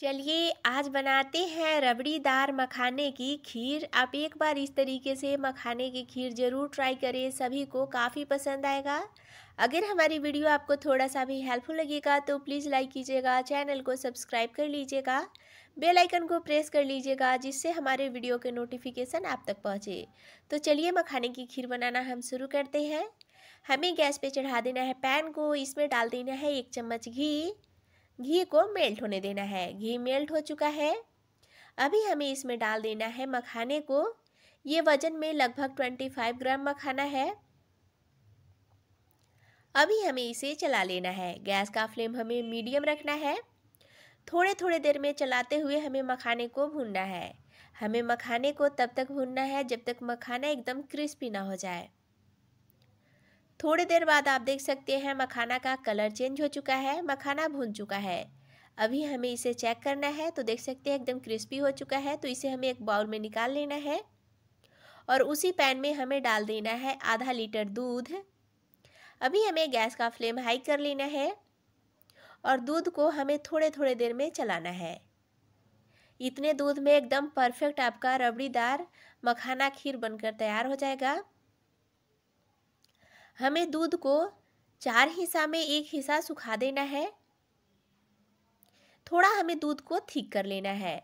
चलिए आज बनाते हैं रबड़ीदार मखाने की खीर आप एक बार इस तरीके से मखाने की खीर ज़रूर ट्राई करें सभी को काफ़ी पसंद आएगा अगर हमारी वीडियो आपको थोड़ा सा भी हेल्पफुल लगेगा तो प्लीज़ लाइक कीजिएगा चैनल को सब्सक्राइब कर लीजिएगा बेल आइकन को प्रेस कर लीजिएगा जिससे हमारे वीडियो के नोटिफिकेशन आप तक पहुँचे तो चलिए मखाने की खीर बनाना हम शुरू करते हैं हमें गैस पर चढ़ा देना है पैन को इसमें डाल देना है एक चम्मच घी घी को मेल्ट होने देना है घी मेल्ट हो चुका है अभी हमें इसमें डाल देना है मखाने को ये वजन में लगभग ट्वेंटी फाइव ग्राम मखाना है अभी हमें इसे चला लेना है गैस का फ्लेम हमें मीडियम रखना है थोड़े थोड़े देर में चलाते हुए हमें मखाने को भूनना है हमें मखाने को तब तक भूनना है जब तक मखाना एकदम क्रिस्पी ना हो जाए थोड़ी देर बाद आप देख सकते हैं मखाना का कलर चेंज हो चुका है मखाना भून चुका है अभी हमें इसे चेक करना है तो देख सकते हैं एकदम क्रिस्पी हो चुका है तो इसे हमें एक बाउल में निकाल लेना है और उसी पैन में हमें डाल देना है आधा लीटर दूध अभी हमें गैस का फ्लेम हाई कर लेना है और दूध को हमें थोड़े थोड़े देर में चलाना है इतने दूध में एकदम परफेक्ट आपका रबड़ीदार मखाना खीर बनकर तैयार हो जाएगा हमें दूध को चार हिस्सा में एक हिस्सा सुखा देना है थोड़ा हमें दूध को ठीक कर लेना है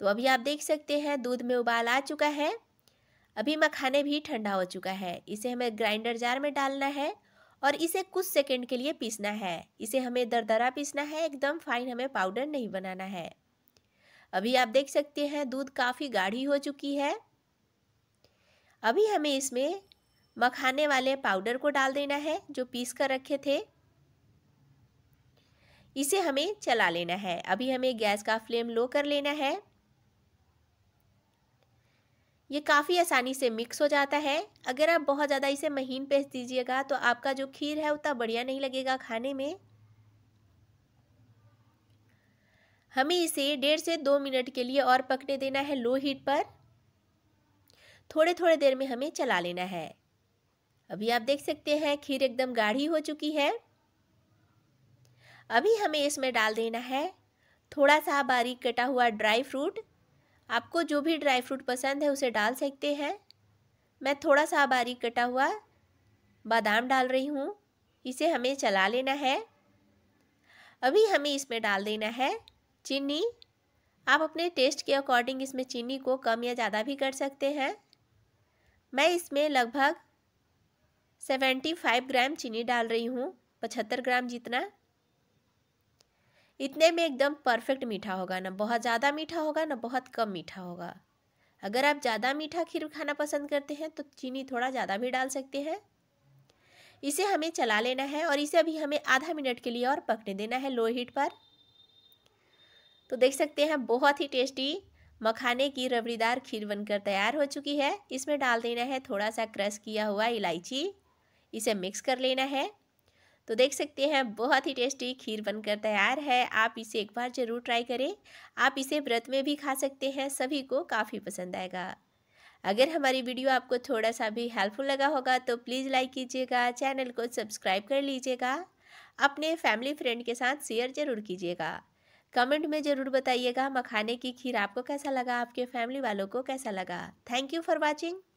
तो अभी आप देख सकते हैं दूध में उबाल आ चुका है अभी मखाने भी ठंडा हो चुका है इसे हमें ग्राइंडर जार में डालना है और इसे कुछ सेकंड के लिए पीसना है इसे हमें दरदरा पीसना है एकदम फाइन हमें पाउडर नहीं बनाना है अभी आप देख सकते हैं दूध काफ़ी गाढ़ी हो चुकी है अभी हमें इसमें मखाने वाले पाउडर को डाल देना है जो पीस कर रखे थे इसे हमें चला लेना है अभी हमें गैस का फ्लेम लो कर लेना है ये काफ़ी आसानी से मिक्स हो जाता है अगर आप बहुत ज़्यादा इसे महीन पेस्ट दीजिएगा तो आपका जो खीर है उतना बढ़िया नहीं लगेगा खाने में हमें इसे डेढ़ से दो मिनट के लिए और पकने देना है लो हीट पर थोड़े थोड़े देर में हमें चला लेना है अभी आप देख सकते हैं खीर एकदम गाढ़ी हो चुकी है अभी हमें इसमें डाल देना है थोड़ा सा बारीक कटा हुआ ड्राई फ्रूट आपको जो भी ड्राई फ्रूट पसंद है उसे डाल सकते हैं मैं थोड़ा सा बारीक कटा हुआ बादाम डाल रही हूँ इसे हमें चला लेना है अभी हमें इसमें डाल देना है चीनी आप अपने टेस्ट के अकॉर्डिंग इसमें चीनी को कम या ज़्यादा भी कर सकते हैं मैं इसमें लगभग सेवेंटी फाइव ग्राम चीनी डाल रही हूँ पचहत्तर ग्राम जितना इतने में एकदम परफेक्ट मीठा होगा ना बहुत ज़्यादा मीठा होगा ना बहुत कम मीठा होगा अगर आप ज़्यादा मीठा खीर खाना पसंद करते हैं तो चीनी थोड़ा ज़्यादा भी डाल सकते हैं इसे हमें चला लेना है और इसे अभी हमें आधा मिनट के लिए और पकने देना है लो हीट पर तो देख सकते हैं बहुत ही टेस्टी मखाने की रबड़ीदार खीर बनकर तैयार हो चुकी है इसमें डाल देना है थोड़ा सा क्रश किया हुआ इलायची इसे मिक्स कर लेना है तो देख सकते हैं बहुत ही टेस्टी खीर बनकर तैयार है आप इसे एक बार ज़रूर ट्राई करें आप इसे व्रत में भी खा सकते हैं सभी को काफ़ी पसंद आएगा अगर हमारी वीडियो आपको थोड़ा सा भी हेल्पफुल लगा होगा तो प्लीज़ लाइक कीजिएगा चैनल को सब्सक्राइब कर लीजिएगा अपने फैमिली फ्रेंड के साथ शेयर ज़रूर कीजिएगा कमेंट में ज़रूर बताइएगा मखाने की खीर आपको कैसा लगा आपके फैमिली वालों को कैसा लगा थैंक यू फॉर वॉचिंग